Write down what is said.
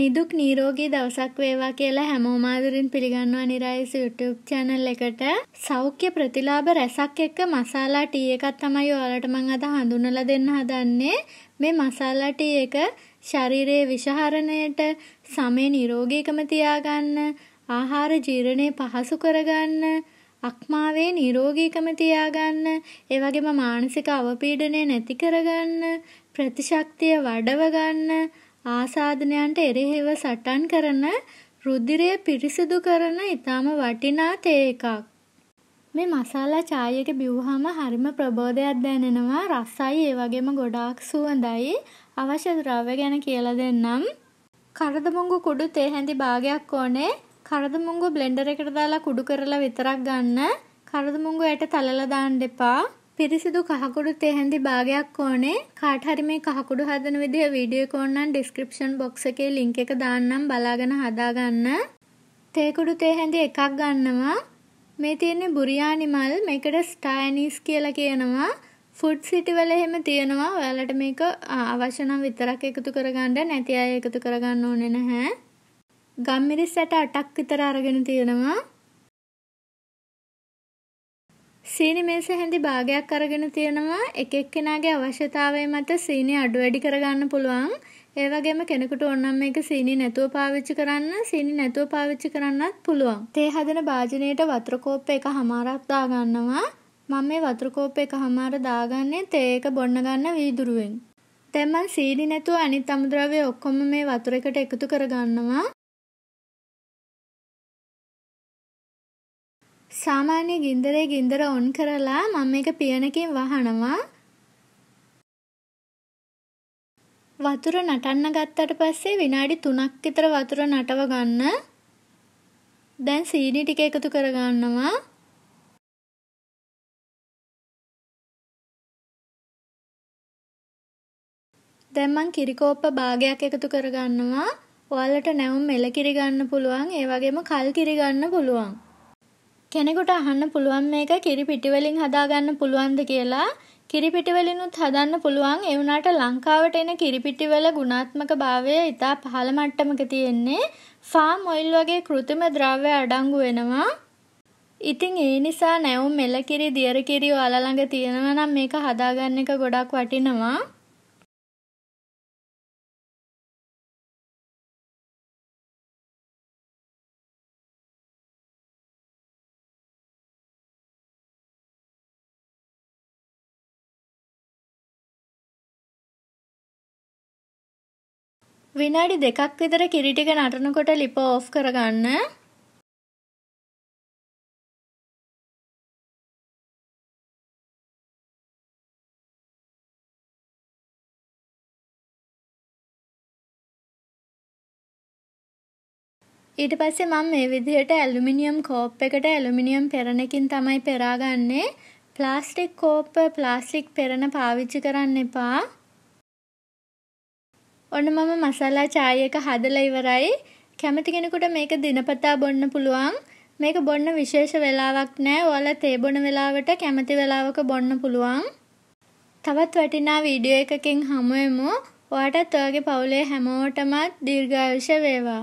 නිදුක් නීරෝගී දවසක් වේවා කියලා හැමෝම ආදරෙන් පිළිගන්නවා නිරායස YouTube channel එකට සෞඛ්‍ය ප්‍රතිලාභ රසක් එක්ක මසාලා ටී එකක් තමයි ඔයාලට මම අද හඳුන්වලා දෙන්න හදන්නේ. මේ මසාලා ටී එක ශරීරයේ විෂහරණයට සමේ නිරෝගීකම තියාගන්න, ආහාර ජීර්ණය පහසු කරගන්න, අක්මාවේ නිරෝගීකම තියාගන්න, ඒ වගේම මානසික අවපීඩනය නැති කරගන්න, ප්‍රතිශක්තිය වඩව ගන්න ආසාදනයන්ට එරෙහිව සටන් කරන රුධිරය පිරිසිදු කරන ඉතාම වටිනා තේ එකක්. මේ මසාලා චාය එක බිව්වහම හරිම ප්‍රබෝධයක් දැනෙනවා. රසයි ඒ වගේම ගොඩාක් සුවඳයි. අවශ්‍ය ද්‍රව්‍ය ගැන කියලා දෙන්නම්. කරදමුංගු කුඩු තේ හැඳි භාගයක් ඕනේ. කරදමුංගු බ්ලෙන්ඩර් එකට දාලා කුඩු කරලා විතරක් ගන්න. කරදමුංගු යට තලලා දාන්න එපා. පිරිසිදු කහකුඩු තෙහෙන්දි භාගයක් ඕනේ කාට හරි මේ කහකුඩු හදන විදිහ වීඩියෝ එක ඕනනම් ඩිස්ක්‍රිප්ෂන් බොක්ස් එකේ ලින්ක් එක දාන්නම් බලාගෙන හදාගන්න. තේ කුඩු තෙහෙන්දි එකක් ගන්නවා. මේ තියෙන්නේ බුරියානි මල් මේකට ස්ටයිනිස් කියලා කියනවා. ෆුඩ් සිටි වල එහෙම තියෙනවා. ඔයාලට මේක අවශ්‍ය නම් විතරක් එකතු කරගන්න නැති අය එකතු කරගන්න ඕනේ නැහැ. ගම්මිරිස් ඇට අටක් විතර අරගෙන තියෙනවා. සීනි මේස හැඳි භාගයක් අරගෙන තියෙනවා එක එක්කෙනාගේ අවශ්‍යතාවය මත සීනි අඩු වැඩි කරගන්න පුළුවන්. ඒ වගේම කෙනෙකුට ඕනම් මේක සීනි නැතුව පාවිච්චි කරන්න, සීනි නැතුව පාවිච්චි කරන්නත් පුළුවන්. තේ හදන භාජනයට වතුර කෝප්ප එකමාරක් දාගන්නවා. මම මේ වතුර කෝප්ප එකමාර දාගන්නේ තේ එක බොන්න ගන්න වීදුරුවෙන්. දැන් මම සීනි නැතුව අනිත් අමුද්‍රව්‍ය ඔක්කොම මේ වතුර එකට එකතු කරගන්නවා. සාමාන්‍ය ගින්දරේ ගින්දර ඔන් කරලා මම මේක පියනකින් වහනවා. වතුර නටන්න ගත්තට පස්සේ විනාඩි 3ක් විතර වතුර නටව ගන්න. දැන් සීනි ටික එකතු කර ගන්නවා. දැන් මං කිරිකෝප්ප භාගයක් එකතු කරගන්නවා. ඔයාලට නැවුම් මෙල කිරි ගන්න පුළුවන්, ඒ වගේම කල් කිරි ගන්න පුළුවන්. කෙනෙකුට අහන්න පුළුවන් මේක කිරි පිටිවලින් හදාගන්න පුළුවන්ද කියලා කිරිපිටිවලිනුත් හදන්න පුළුවන් ඒ වුණාට ලංකාවට එන කිරිපිටිවල ගුණාත්මක භාවය ඉතා පහළ මට්ටමක තියෙන්නේ ෆාම් ඔයිල් වගේ කෘතිම ද්‍රව්‍ය අඩංගු වෙනවා. ඉතින් ඒ නිසා නැවුම් මෙලකිරි දියරකිරි ඔයාලා ළඟ තියෙනවා නම් මේක හදාගන්න එක ගොඩක් වටිනවා. විනාඩි දෙකක් විතර කිරි ටික නටනකොට ලිප ඕෆ් කරගන්න. ඊට පස්සේ මම මේ විදිහට ඇලුමිනියම් කෝප් එකට ඇලුමිනියම් පෙරණකින් තමයි පෙරාගන්නේ. ප්ලාස්ටික් කෝප්ප ප්ලාස්ටික් පෙරණ පාවිච්චි කරන්න එපා. ඔන්න මම මසාලා චාය එක හදලා ඉවරයි. කැමති කෙනෙකුට මේක දිනපතා බොන්න පුළුවන්. මේක බොන්න විශේෂ වෙලාවක් නෑ. ඔයාලා තේ බොන වෙලාවට කැමති වෙලාවක බොන්න පුළුවන්. තවත් වටිනා වීඩියෝ එකකින් හමු වෙමු. ඔයාටත් ඔයාගේ පවුලේ හැමෝටමත් දීර්ඝායුෂ වේවා.